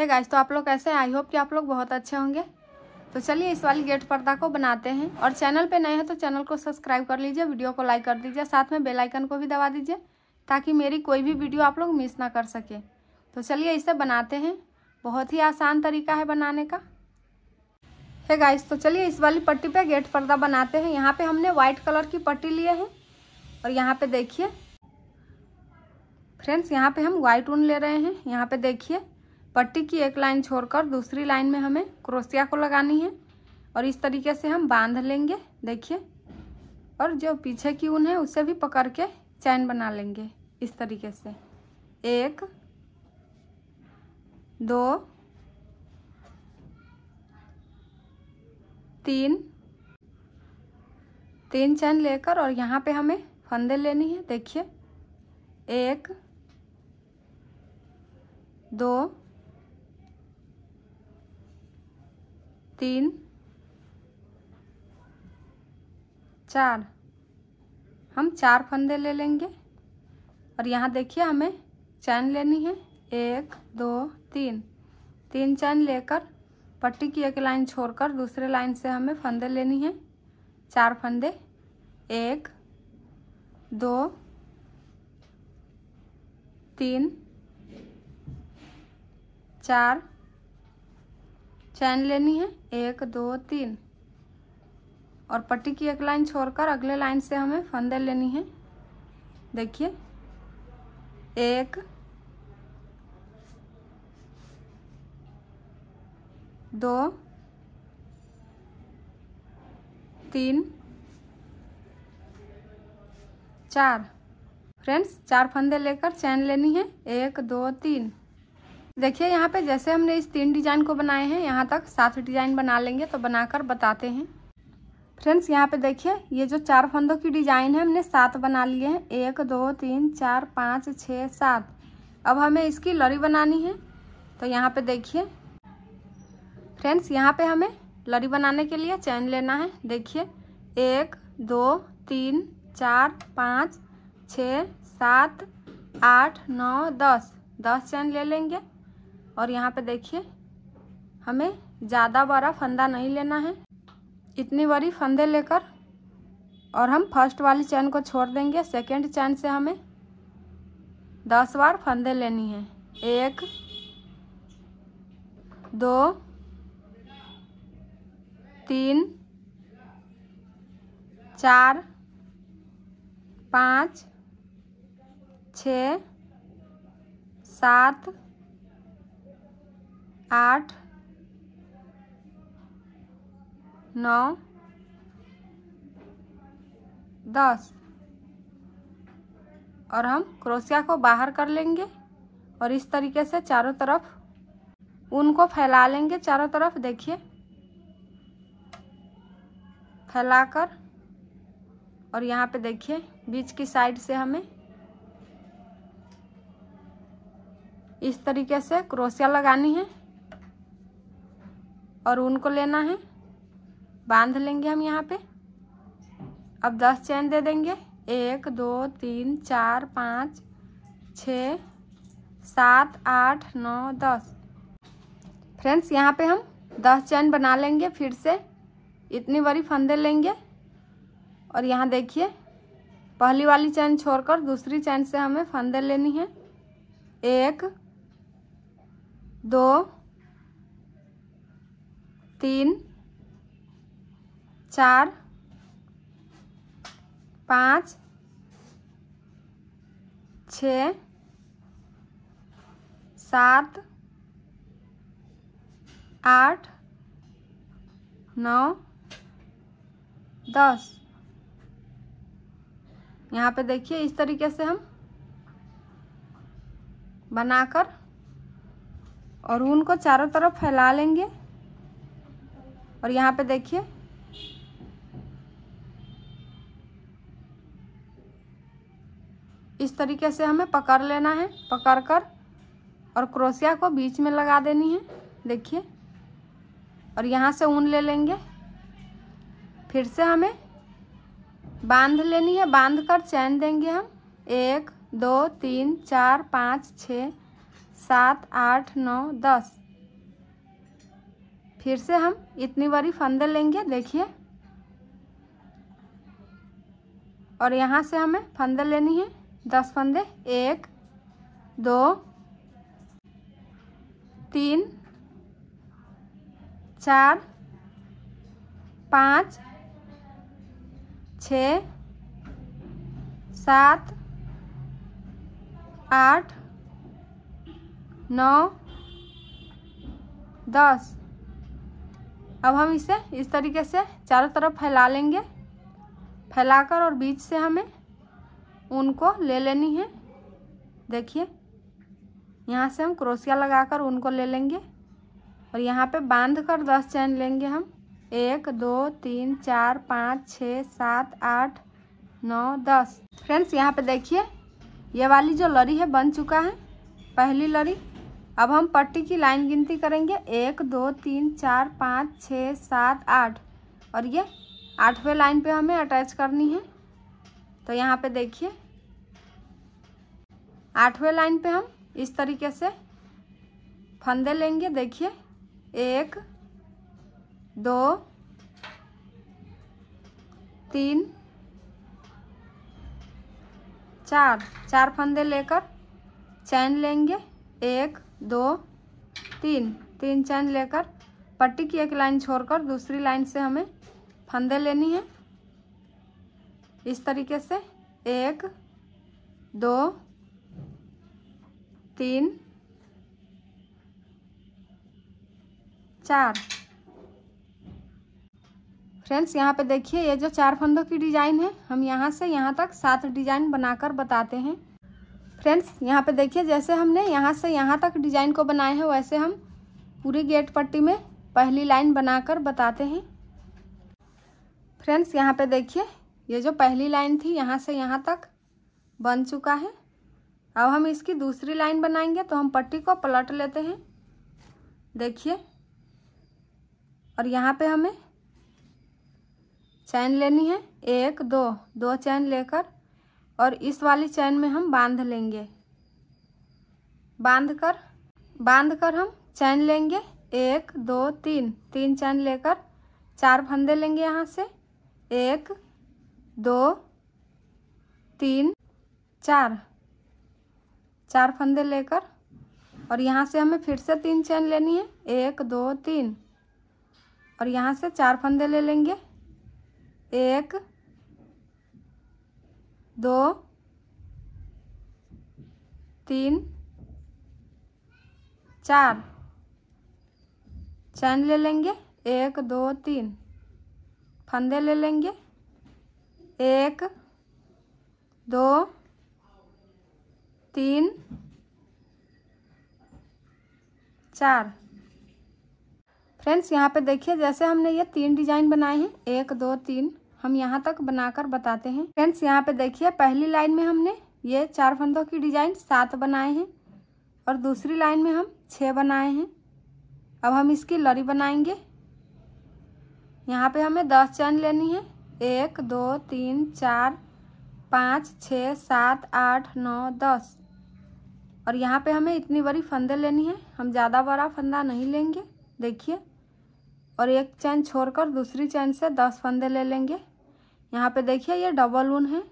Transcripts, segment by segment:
है गाइस तो आप लोग कैसे आई होप कि आप लोग बहुत अच्छे होंगे तो चलिए इस वाली गेट पर्दा को बनाते हैं और चैनल पे नए हैं तो चैनल को सब्सक्राइब कर लीजिए वीडियो को लाइक कर दीजिए साथ में बेल आइकन को भी दबा दीजिए ताकि मेरी कोई भी वीडियो आप लोग मिस ना कर सके तो चलिए इसे बनाते हैं बहुत ही आसान तरीका है बनाने का है गाइस तो चलिए इस वाली पट्टी पर गेट पर्दा बनाते हैं यहाँ पर हमने व्हाइट कलर की पट्टी लिए हैं और यहाँ पर देखिए फ्रेंड्स यहाँ पर हम वाइट ऊन ले रहे हैं यहाँ पर देखिए पट्टी की एक लाइन छोड़कर दूसरी लाइन में हमें क्रोसिया को लगानी है और इस तरीके से हम बांध लेंगे देखिए और जो पीछे की ऊन है उसे भी पकड़ के चैन बना लेंगे इस तरीके से एक दो तीन तीन चैन लेकर और यहाँ पे हमें फंदे लेनी है देखिए एक दो तीन चार हम चार फंदे ले लेंगे और यहाँ देखिए हमें चैन लेनी है एक दो तीन तीन चैन लेकर पट्टी की एक लाइन छोड़कर दूसरे लाइन से हमें फंदे लेनी है चार फंदे एक दो तीन चार चैन लेनी है एक दो तीन और पट्टी की एक लाइन छोड़कर अगले लाइन से हमें फंदे लेनी है देखिए एक दो तीन चार फ्रेंड्स चार फंदे लेकर चैन लेनी है एक दो तीन देखिए यहाँ पे जैसे हमने इस तीन डिजाइन को बनाए हैं यहाँ तक सात डिजाइन बना लेंगे तो बनाकर बताते हैं फ्रेंड्स यहाँ पे देखिए ये जो चार फंदों की डिजाइन है हमने सात बना लिए हैं एक दो तीन चार पाँच छ सात अब हमें इसकी लड़ी बनानी है तो यहाँ पे देखिए फ्रेंड्स यहाँ पे हमें लड़ी बनाने के लिए चैन लेना है देखिए एक दो तीन चार पाँच छ सात आठ नौ दस दस चैन ले लेंगे और यहाँ पे देखिए हमें ज़्यादा बड़ा फंदा नहीं लेना है इतनी बड़ी फंदे लेकर और हम फर्स्ट वाली चैन को छोड़ देंगे सेकेंड चैन से हमें दस बार फंदे लेनी है एक दो तीन चार पाँच छ सात आठ नौ दस और हम क्रोशिया को बाहर कर लेंगे और इस तरीके से चारों तरफ उनको फैला लेंगे चारों तरफ देखिए फैलाकर और यहाँ पे देखिए बीच की साइड से हमें इस तरीके से क्रोशिया लगानी है और ऊन को लेना है बांध लेंगे हम यहाँ पे अब दस चैन दे देंगे एक दो तीन चार पाँच छ सात आठ नौ दस फ्रेंड्स यहाँ पे हम दस चैन बना लेंगे फिर से इतनी बड़ी फंदे लेंगे और यहाँ देखिए पहली वाली चैन छोड़कर दूसरी चैन से हमें फंदे लेनी है एक दो तीन चार पाँच छ सात आठ नौ दस यहाँ पे देखिए इस तरीके से हम बनाकर और ऊन को चारों तरफ फैला लेंगे और यहाँ पे देखिए इस तरीके से हमें पकड़ लेना है पकड़ कर और क्रोसिया को बीच में लगा देनी है देखिए और यहाँ से ऊन ले लेंगे फिर से हमें बांध लेनी है बांध कर चैन देंगे हम एक दो तीन चार पाँच छ सात आठ नौ दस फिर से हम इतनी बारी फंदे लेंगे देखिए और यहाँ से हमें फंदे लेनी है दस फंदे एक दो तीन चार पाँच छ सात आठ नौ दस अब हम इसे इस तरीके से चारों तरफ फैला लेंगे फैलाकर और बीच से हमें ऊन को ले लेनी है देखिए यहाँ से हम क्रोसिया लगाकर ऊन को ले लेंगे और यहाँ पे बांध कर दस चैन लेंगे हम एक दो तीन चार पाँच छः सात आठ नौ दस फ्रेंड्स यहाँ पे देखिए ये वाली जो लड़ी है बन चुका है पहली लड़ी अब हम पट्टी की लाइन गिनती करेंगे एक दो तीन चार पाँच छः सात आठ और ये आठवें लाइन पे हमें अटैच करनी है तो यहाँ पे देखिए आठवें लाइन पे हम इस तरीके से फंदे लेंगे देखिए एक दो तीन चार चार फंदे लेकर चैन लेंगे एक दो तीन तीन चैन लेकर पट्टी की एक लाइन छोड़कर दूसरी लाइन से हमें फंदे लेनी है इस तरीके से एक दो तीन चार फ्रेंड्स यहाँ पे देखिए ये जो चार फंदों की डिज़ाइन है हम यहाँ से यहाँ तक सात डिज़ाइन बनाकर बताते हैं फ्रेंड्स यहाँ पे देखिए जैसे हमने यहाँ से यहाँ तक डिजाइन को बनाए हैं वैसे हम पूरी गेट पट्टी में पहली लाइन बनाकर बताते हैं फ्रेंड्स यहाँ पे देखिए ये जो पहली लाइन थी यहाँ से यहाँ तक बन चुका है अब हम इसकी दूसरी लाइन बनाएंगे तो हम पट्टी को पलट लेते हैं देखिए और यहाँ पे हमें चैन लेनी है एक दो दो चैन लेकर और इस वाली चैन में हम बांध लेंगे बांध कर बांध कर हम चैन लेंगे एक दो तीन तीन चैन लेकर चार फंदे लेंगे यहाँ से एक दो तीन चार चार फंदे लेकर और यहाँ से हमें फिर से तीन चैन लेनी है एक दो तीन और यहाँ से चार फंदे ले लेंगे एक दो तीन चार चैन ले लेंगे एक दो तीन फंदे ले लेंगे एक दो तीन चार फ्रेंड्स यहाँ पे देखिए जैसे हमने ये तीन डिजाइन बनाए हैं एक दो तीन हम यहाँ तक बनाकर बताते हैं फ्रेंड्स यहाँ पे देखिए पहली लाइन में हमने ये चार फंदों की डिजाइन सात बनाए हैं और दूसरी लाइन में हम छः बनाए हैं अब हम इसकी लड़ी बनाएंगे यहाँ पे हमें दस चैन लेनी है एक दो तीन चार पाँच छ सात आठ नौ दस और यहाँ पे हमें इतनी बड़ी फंदे लेनी है हम ज़्यादा बड़ा फंदा नहीं लेंगे देखिए और एक चैन छोड़कर दूसरी चैन से दस फंदे ले लेंगे यहाँ पे देखिए ये डबल ऊन है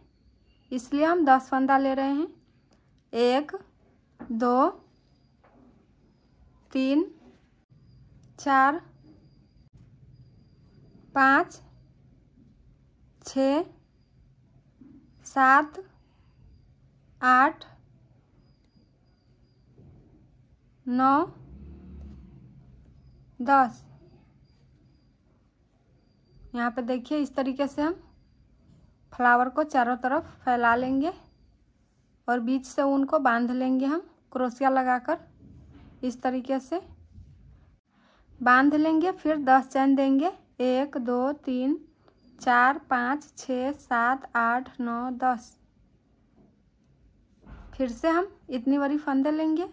इसलिए हम दस फंदा ले रहे हैं एक दो तीन चार पाँच छ सात आठ नौ दस यहाँ पे देखिए इस तरीके से हम फ्लावर को चारों तरफ फैला लेंगे और बीच से ऊन को बांध लेंगे हम क्रोसिया लगाकर इस तरीके से बांध लेंगे फिर दस चैन देंगे एक दो तीन चार पाँच छ सात आठ नौ दस फिर से हम इतनी बड़ी फंदे लेंगे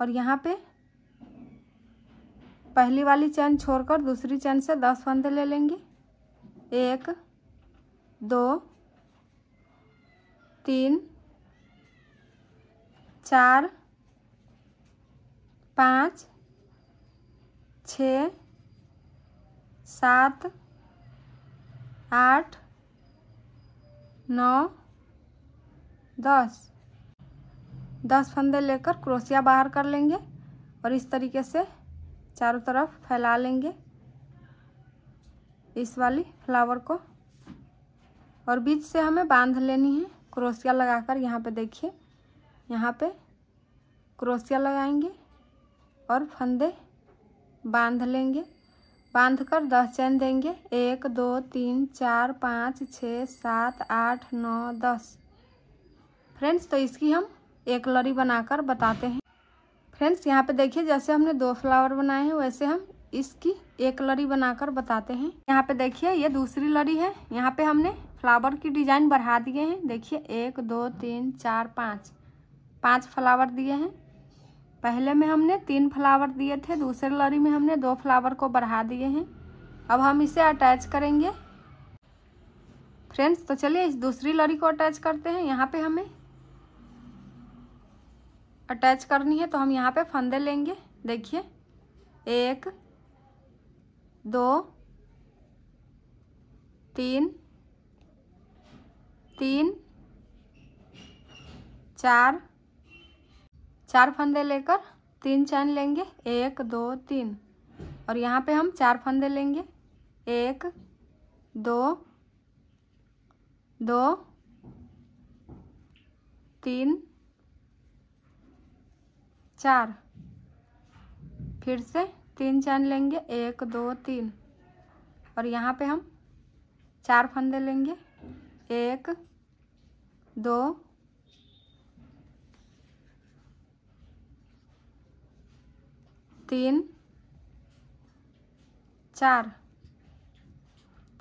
और यहाँ पे पहली वाली चैन छोड़कर दूसरी चैन से दस फंदे ले लेंगे एक दो तीन चार पाँच छ सात आठ नौ दस दस फंदे लेकर क्रोसिया बाहर कर लेंगे और इस तरीके से चारों तरफ फैला लेंगे इस वाली फ्लावर को और बीच से हमें बांध लेनी है क्रोसिया लगाकर यहाँ पे देखिए यहाँ पे क्रोसिया लगाएंगे और फंदे बांध लेंगे बांध कर दस चैन देंगे एक दो तीन चार पाँच छः सात आठ नौ दस फ्रेंड्स तो इसकी हम एक लड़ी बनाकर बताते हैं फ्रेंड्स यहाँ पे देखिए जैसे हमने दो फ्लावर बनाए हैं वैसे हम इसकी एक लड़ी बनाकर बताते हैं यहाँ पे देखिए ये दूसरी लड़ी है यहाँ पे हमने फ्लावर की डिज़ाइन बढ़ा दिए हैं देखिए एक दो तीन चार पाँच पाँच फ्लावर दिए हैं पहले में हमने तीन फ्लावर दिए थे दूसरे लड़ी में हमने दो फ्लावर को बढ़ा दिए हैं अब हम इसे अटैच करेंगे फ्रेंड्स तो चलिए इस दूसरी लड़ी को अटैच करते हैं यहाँ पे हमें अटैच करनी है तो हम यहाँ पे फंदे लेंगे देखिए एक दो तीन तीन चार चार फंदे लेकर तीन चैन लेंगे एक दो तीन और यहाँ पे हम चार फंदे लेंगे एक दो दो तीन चार फिर से तीन चैन लेंगे एक दो तीन और यहाँ पे हम चार फंदे लेंगे एक दो तीन चार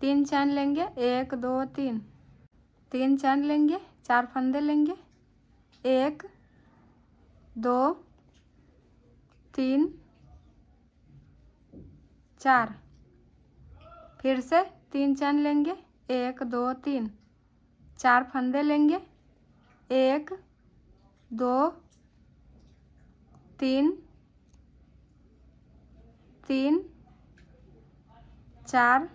तीन चैन लेंगे एक दो तीन तीन चैन लेंगे चार फंदे लेंगे एक दो तीन चार फिर से तीन चैन लेंगे एक दो तीन चार फंदे लेंगे एक दो तीन तीन चार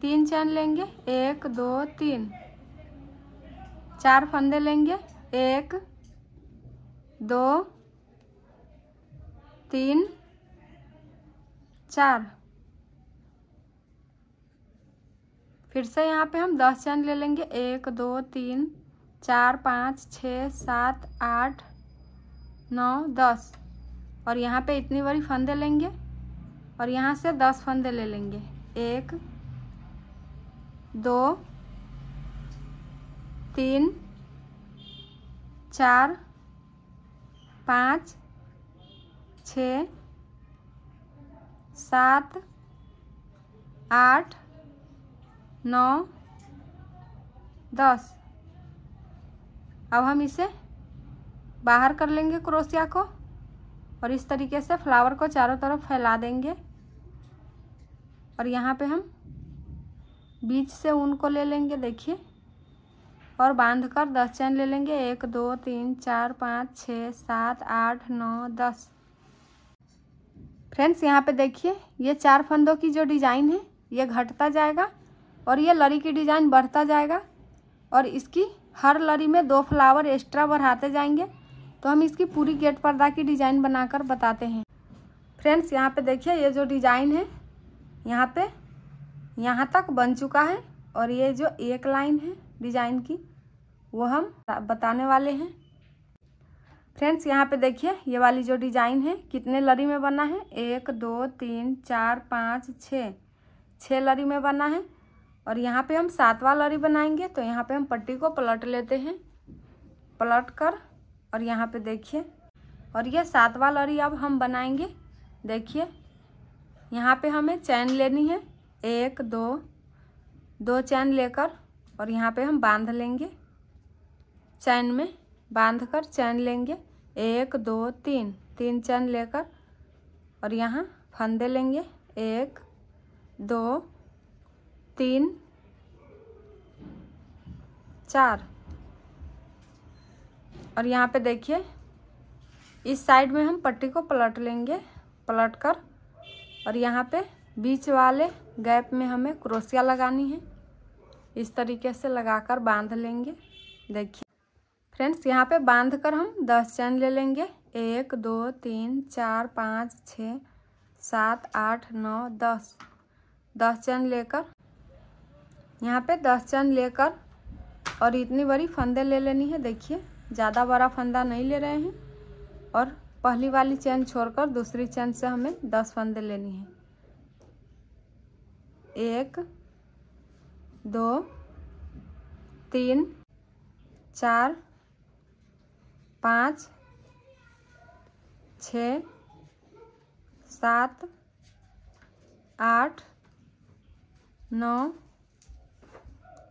तीन चैन लेंगे एक दो तीन चार फंदे लेंगे एक दो तीन चार फिर से यहाँ पे हम दस चैन ले लेंगे एक दो तीन चार पाँच छः सात आठ नौ दस और यहाँ पे इतनी बड़ी फंदे लेंगे और यहाँ से दस फंदे ले लेंगे एक दो तीन चार पाँच छ सात आठ नौ दस अब हम इसे बाहर कर लेंगे क्रोसिया को और इस तरीके से फ्लावर को चारों तरफ फैला देंगे और यहाँ पे हम बीच से ऊन को ले लेंगे देखिए और बांध कर दस चैन ले लेंगे एक दो तीन चार पाँच छः सात आठ नौ दस फ्रेंड्स यहाँ पे देखिए ये चार फंदों की जो डिज़ाइन है ये घटता जाएगा और ये लड़ी की डिज़ाइन बढ़ता जाएगा और इसकी हर लड़ी में दो फ्लावर एक्स्ट्रा बढ़ाते जाएंगे तो हम इसकी पूरी गेट पर्दा की डिज़ाइन बनाकर बताते हैं फ्रेंड्स यहाँ पे देखिए ये जो डिज़ाइन है यहाँ पे यहाँ तक बन चुका है और ये जो एक लाइन है डिज़ाइन की वो हम बताने वाले हैं फ्रेंड्स यहाँ पे देखिए ये वाली जो डिज़ाइन है कितने लड़ी में बना है एक दो तीन चार पाँच छः छः लड़ी में बना है और यहाँ पे हम सातवा लड़ी बनाएंगे तो यहाँ पे हम पट्टी को पलट लेते हैं पलट कर और यहाँ पे देखिए और ये सातवा लड़ी अब हम बनाएंगे देखिए यहाँ पे हमें चैन लेनी है एक दो दो चैन लेकर और यहाँ पे हम बांध लेंगे चैन में बांध कर चैन लेंगे एक दो तीन तीन चैन लेकर और यहाँ फंदे लेंगे एक दो तीन चार और यहाँ पे देखिए इस साइड में हम पट्टी को पलट लेंगे पलट कर और यहाँ पे बीच वाले गैप में हमें क्रोसिया लगानी है इस तरीके से लगाकर बांध लेंगे देखिए फ्रेंड्स यहाँ पे बांध कर हम दस चैन ले लेंगे एक दो तीन चार पाँच छ सात आठ नौ दस दस चैन लेकर यहाँ पे दस चंद लेकर और इतनी बड़ी फंदे ले लेनी है देखिए ज़्यादा बड़ा फंदा नहीं ले रहे हैं और पहली वाली चैन छोड़कर दूसरी चैन से हमें दस फंदे लेनी है एक दो तीन चार पाँच छ सात आठ नौ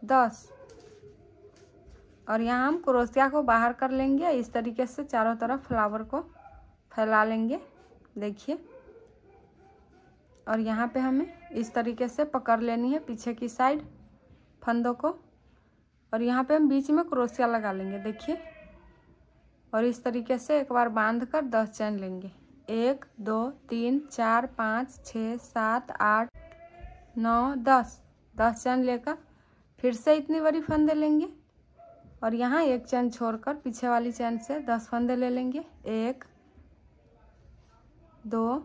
दस और यहाँ हम क्रोसिया को बाहर कर लेंगे इस तरीके से चारों तरफ फ्लावर को फैला लेंगे देखिए और यहाँ पे हमें इस तरीके से पकड़ लेनी है पीछे की साइड फंदों को और यहाँ पे हम बीच में क्रोसिया लगा लेंगे देखिए और इस तरीके से एक बार बांध कर दस चैन लेंगे एक दो तीन चार पाँच छ सात आठ नौ दस दस चैन लेकर फिर से इतनी बड़ी फंदे लेंगे और यहाँ एक चैन छोड़कर पीछे वाली चैन से दस फंदे ले लेंगे एक दो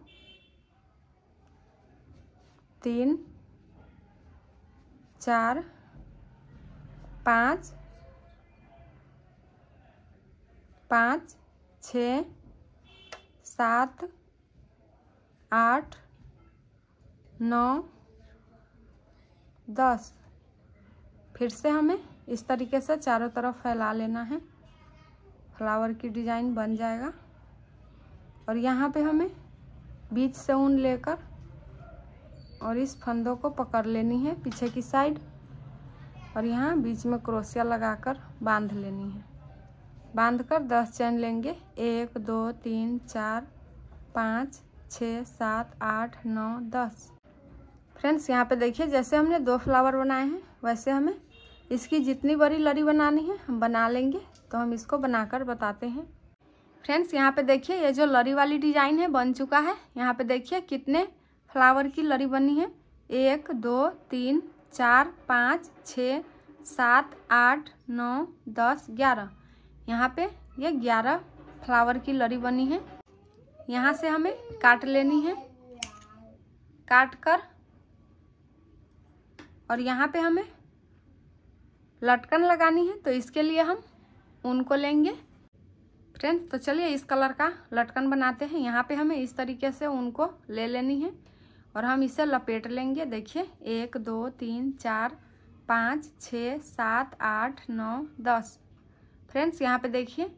तीन चार पाँच पाँच छ सात आठ नौ दस फिर से हमें इस तरीके से चारों तरफ फैला लेना है फ्लावर की डिज़ाइन बन जाएगा और यहाँ पे हमें बीच से ऊन लेकर और इस फंदों को पकड़ लेनी है पीछे की साइड और यहाँ बीच में क्रोशिया लगाकर बांध लेनी है बांध कर दस चैन लेंगे एक दो तीन चार पाँच छ सात आठ नौ दस फ्रेंड्स यहाँ पे देखिए जैसे हमने दो फ्लावर बनाए हैं वैसे हमें इसकी जितनी बड़ी लड़ी बनानी है हम बना लेंगे तो हम इसको बनाकर बताते हैं फ्रेंड्स यहाँ पे देखिए ये जो लड़ी वाली डिजाइन है बन चुका है यहाँ पे देखिए कितने फ्लावर की लड़ी बनी है एक दो तीन चार पाँच छ सात आठ नौ दस ग्यारह यहाँ पे ये यह ग्यारह फ्लावर की लड़ी बनी है यहाँ से हमें काट लेनी है काट कर और यहाँ पे हमें लटकन लगानी है तो इसके लिए हम ऊन को लेंगे फ्रेंड्स तो चलिए इस कलर का लटकन बनाते हैं यहाँ पे हमें इस तरीके से ऊन को ले लेनी है और हम इसे लपेट लेंगे देखिए एक दो तीन चार पाँच छः सात आठ नौ दस फ्रेंड्स यहाँ पे देखिए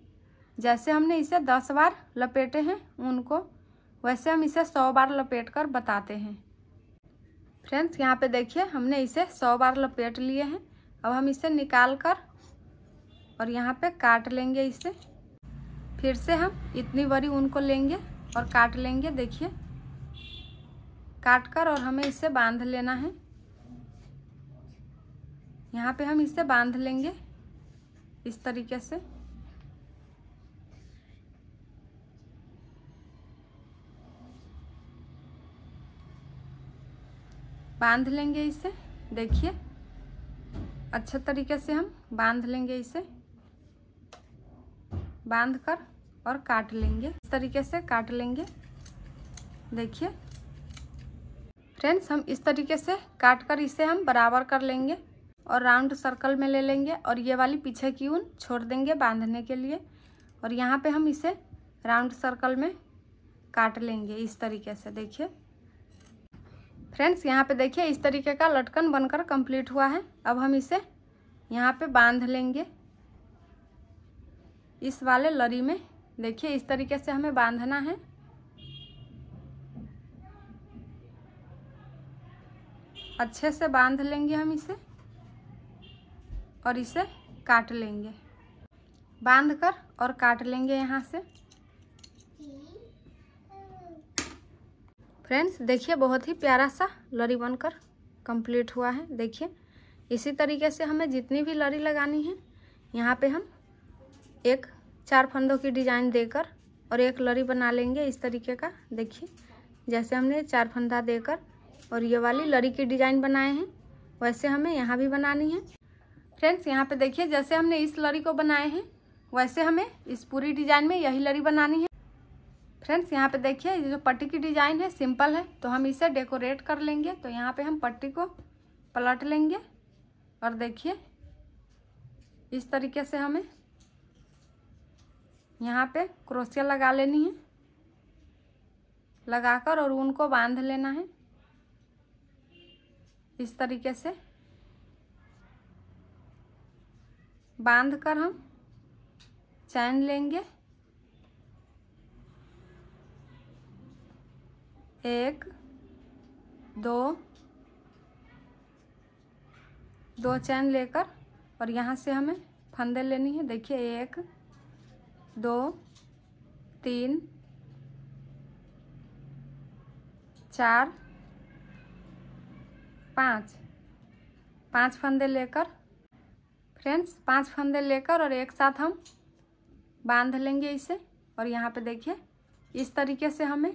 जैसे हमने इसे दस बार लपेटे हैं ऊन को वैसे हम इसे सौ बार लपेट कर बताते हैं फ्रेंड्स यहाँ पे देखिए हमने इसे सौ बार लपेट लिए हैं अब हम इसे निकाल कर और यहाँ पे काट लेंगे इसे फिर से हम इतनी बड़ी ऊन को लेंगे और काट लेंगे देखिए काट कर और हमें इसे बांध लेना है यहाँ पे हम इसे बांध लेंगे इस तरीके से बांध लेंगे इसे देखिए अच्छे तरीके से हम बांध लेंगे इसे बांध कर और काट लेंगे इस तरीके से काट लेंगे देखिए फ्रेंड्स हम इस तरीके से काट कर इसे हम बराबर कर लेंगे और राउंड सर्कल में ले लेंगे और ये वाली पीछे की ऊन छोड़ देंगे बांधने के लिए और यहाँ पे हम इसे राउंड सर्कल में काट लेंगे इस तरीके से देखिए फ्रेंड्स यहाँ पे देखिए इस तरीके का लटकन बनकर कंप्लीट हुआ है अब हम इसे यहाँ पे बांध लेंगे इस वाले लरी में देखिए इस तरीके से हमें बांधना है अच्छे से बांध लेंगे हम इसे और इसे काट लेंगे बांध कर और काट लेंगे यहाँ से फ्रेंड्स देखिए बहुत ही प्यारा सा लरी बनकर कंप्लीट हुआ है देखिए इसी तरीके से हमें जितनी भी लरी लगानी है यहाँ पे हम एक चार फंदों की डिजाइन देकर और एक लरी बना लेंगे इस तरीके का देखिए जैसे हमने चार फंदा देकर और ये वाली लरी की डिजाइन बनाए हैं वैसे हमें यहाँ भी बनानी है फ्रेंड्स यहाँ पे देखिए जैसे हमने इस लरी को बनाए हैं वैसे हमें इस पूरी डिजाइन में यही लरी बनानी है फ्रेंड्स यहाँ पे देखिए ये जो पट्टी की डिज़ाइन है सिंपल है तो हम इसे डेकोरेट कर लेंगे तो यहाँ पे हम पट्टी को पलट लेंगे और देखिए इस तरीके से हमें यहाँ पे क्रोसिया लगा लेनी है लगाकर और उनको बांध लेना है इस तरीके से बांध कर हम चैन लेंगे एक दो दो चैन लेकर और यहाँ से हमें फंदे लेनी है देखिए एक दो तीन चार पाँच पांच फंदे लेकर फ्रेंड्स पांच फंदे लेकर और एक साथ हम बांध लेंगे इसे और यहाँ पे देखिए इस तरीके से हमें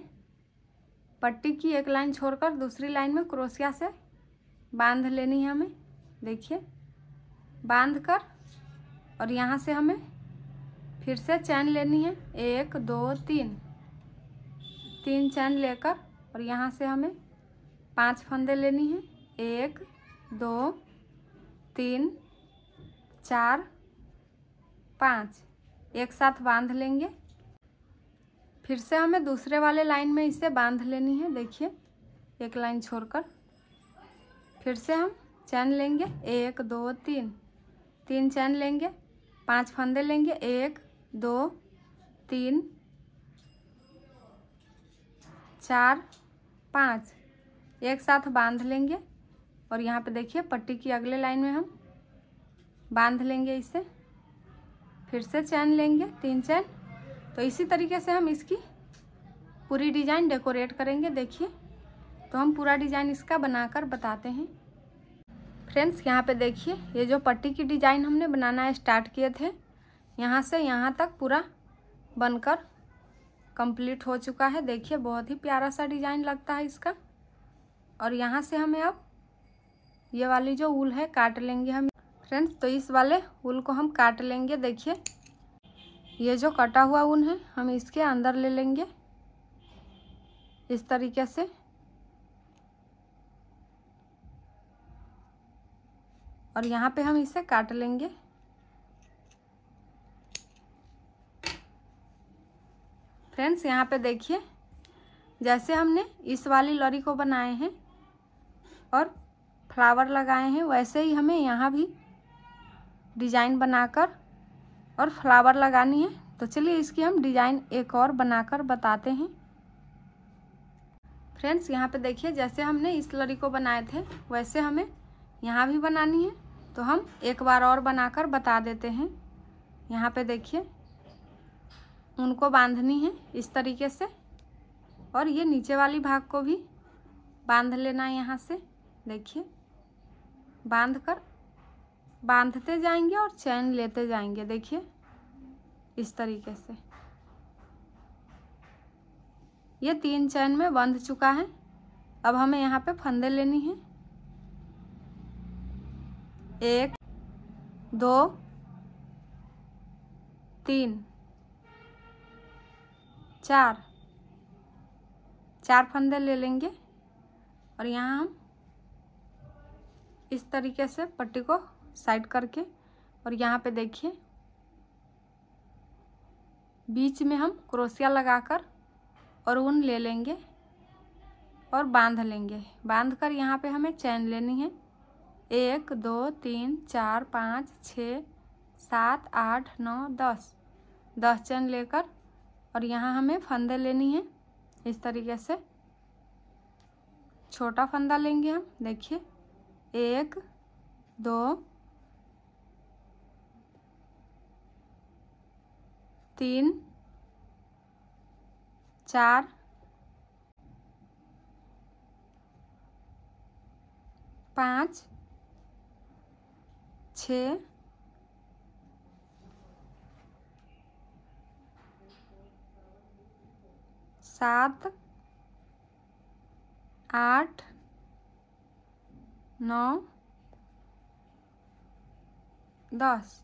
पट्टी की एक लाइन छोड़कर दूसरी लाइन में क्रोशिया से बांध लेनी है हमें देखिए बांध कर और यहाँ से हमें फिर से चैन लेनी है एक दो तीन तीन चैन लेकर और यहाँ से हमें पांच फंदे लेनी है एक दो तीन चार पाँच एक साथ बांध लेंगे फिर से हमें दूसरे वाले लाइन में इसे बांध लेनी है देखिए एक लाइन छोड़कर फिर से हम चैन लेंगे एक दो तीन तीन चैन लेंगे पांच फंदे लेंगे एक दो तीन चार पाँच एक साथ बांध लेंगे और यहाँ पे देखिए पट्टी की अगले लाइन में हम बांध लेंगे इसे फिर से चैन लेंगे तीन चैन तो इसी तरीके से हम इसकी पूरी डिज़ाइन डेकोरेट करेंगे देखिए तो हम पूरा डिज़ाइन इसका बनाकर बताते हैं फ्रेंड्स यहाँ पे देखिए ये जो पट्टी की डिज़ाइन हमने बनाना स्टार्ट किए थे यहाँ से यहाँ तक पूरा बनकर कंप्लीट हो चुका है देखिए बहुत ही प्यारा सा डिज़ाइन लगता है इसका और यहाँ से हमें अब ये वाली जो उल है काट लेंगे हम फ्रेंड्स तो इस वाले उल को हम काट लेंगे देखिए ये जो कटा हुआ ऊन है हम इसके अंदर ले लेंगे इस तरीके से और यहाँ पे हम इसे काट लेंगे फ्रेंड्स यहाँ पे देखिए जैसे हमने इस वाली लॉरी को बनाए हैं और फ्लावर लगाए हैं वैसे ही हमें यहाँ भी डिजाइन बनाकर और फ्लावर लगानी है तो चलिए इसकी हम डिज़ाइन एक और बनाकर बताते हैं फ्रेंड्स यहाँ पे देखिए जैसे हमने इस लड़ी को बनाए थे वैसे हमें यहाँ भी बनानी है तो हम एक बार और बनाकर बता देते हैं यहाँ पे देखिए उनको बांधनी है इस तरीके से और ये नीचे वाली भाग को भी बांध लेना है यहाँ से देखिए बांध कर बांधते जाएंगे और चैन लेते जाएंगे देखिए इस तरीके से ये तीन चैन में बंध चुका है अब हमें यहाँ पे फंदे लेनी है एक दो तीन चार चार फंदे ले लेंगे और यहाँ हम इस तरीके से पट्टी को साइड करके और यहाँ पे देखिए बीच में हम क्रोसिया लगाकर और ऊन ले लेंगे और बांध लेंगे बांध कर यहाँ पे हमें चैन लेनी है एक दो तीन चार पाँच छ सात आठ नौ दस दस चैन लेकर और यहाँ हमें फंदे लेनी है इस तरीके से छोटा फंदा लेंगे हम देखिए एक दो तीन चार पाँच छ सात आठ नौ दस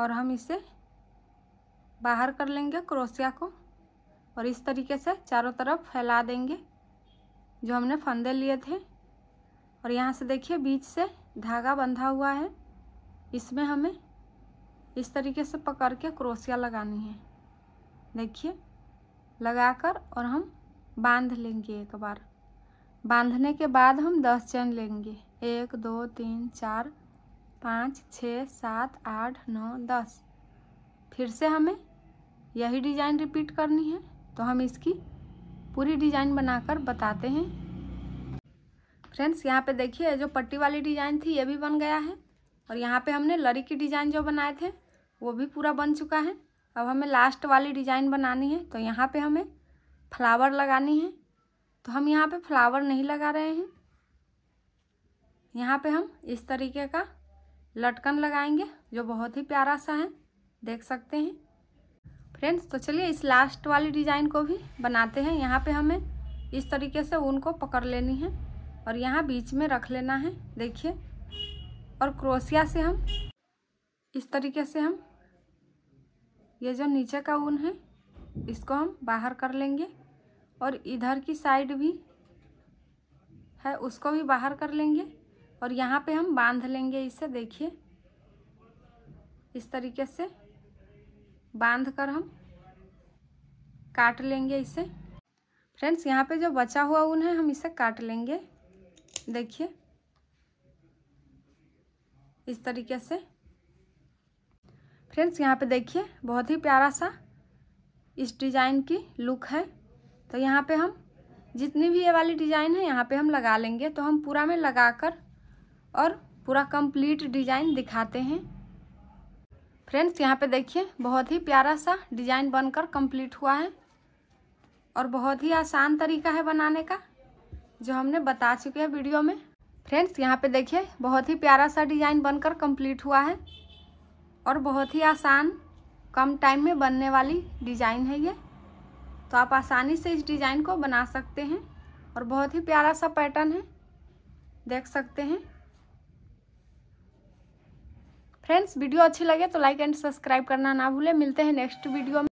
और हम इसे बाहर कर लेंगे क्रोसिया को और इस तरीके से चारों तरफ फैला देंगे जो हमने फंदे लिए थे और यहाँ से देखिए बीच से धागा बंधा हुआ है इसमें हमें इस तरीके से पकड़ के क्रोसिया लगानी है देखिए लगाकर और हम बांध लेंगे एक बार बांधने के बाद हम दस चैन लेंगे एक दो तीन चार पाँच छः सात आठ नौ दस फिर से हमें यही डिज़ाइन रिपीट करनी है तो हम इसकी पूरी डिज़ाइन बनाकर बताते हैं फ्रेंड्स यहाँ पे देखिए जो पट्टी वाली डिज़ाइन थी ये भी बन गया है और यहाँ पे हमने लरी की डिज़ाइन जो बनाए थे वो भी पूरा बन चुका है अब हमें लास्ट वाली डिज़ाइन बनानी है तो यहाँ पे हमें फ्लावर लगानी है तो हम यहाँ पे फ्लावर नहीं लगा रहे हैं यहाँ पे हम इस तरीके का लटकन लगाएंगे जो बहुत ही प्यारा सा है देख सकते हैं फ्रेंड्स तो चलिए इस लास्ट वाली डिज़ाइन को भी बनाते हैं यहाँ पे हमें इस तरीके से ऊन को पकड़ लेनी है और यहाँ बीच में रख लेना है देखिए और क्रोसिया से हम इस तरीके से हम ये जो नीचे का ऊन है इसको हम बाहर कर लेंगे और इधर की साइड भी है उसको भी बाहर कर लेंगे और यहाँ पे हम बांध लेंगे इसे देखिए इस तरीके से बांध कर हम काट लेंगे इसे फ्रेंड्स यहाँ पे जो बचा हुआ ऊन है हम इसे काट लेंगे देखिए इस तरीके से फ्रेंड्स यहाँ पे देखिए बहुत ही प्यारा सा इस डिज़ाइन की लुक है तो यहाँ पे हम जितनी भी ये वाली डिज़ाइन है यहाँ पे हम लगा लेंगे तो हम पूरा में लगा कर और पूरा कंप्लीट डिज़ाइन दिखाते हैं फ्रेंड्स यहाँ पे देखिए बहुत ही प्यारा सा डिजाइन बनकर कंप्लीट हुआ है और बहुत ही आसान तरीका है बनाने का जो हमने बता चुके हैं वीडियो में फ्रेंड्स यहाँ पे देखिए बहुत ही प्यारा सा डिजाइन बनकर कंप्लीट हुआ है और बहुत ही आसान कम टाइम में बनने वाली डिजाइन है ये तो आप आसानी से इस डिज़ाइन को बना सकते हैं और बहुत ही प्यारा सा पैटर्न है देख सकते हैं फ्रेंड्स वीडियो अच्छी लगे तो लाइक एंड सब्सक्राइब करना ना भूलें मिलते हैं नेक्स्ट वीडियो में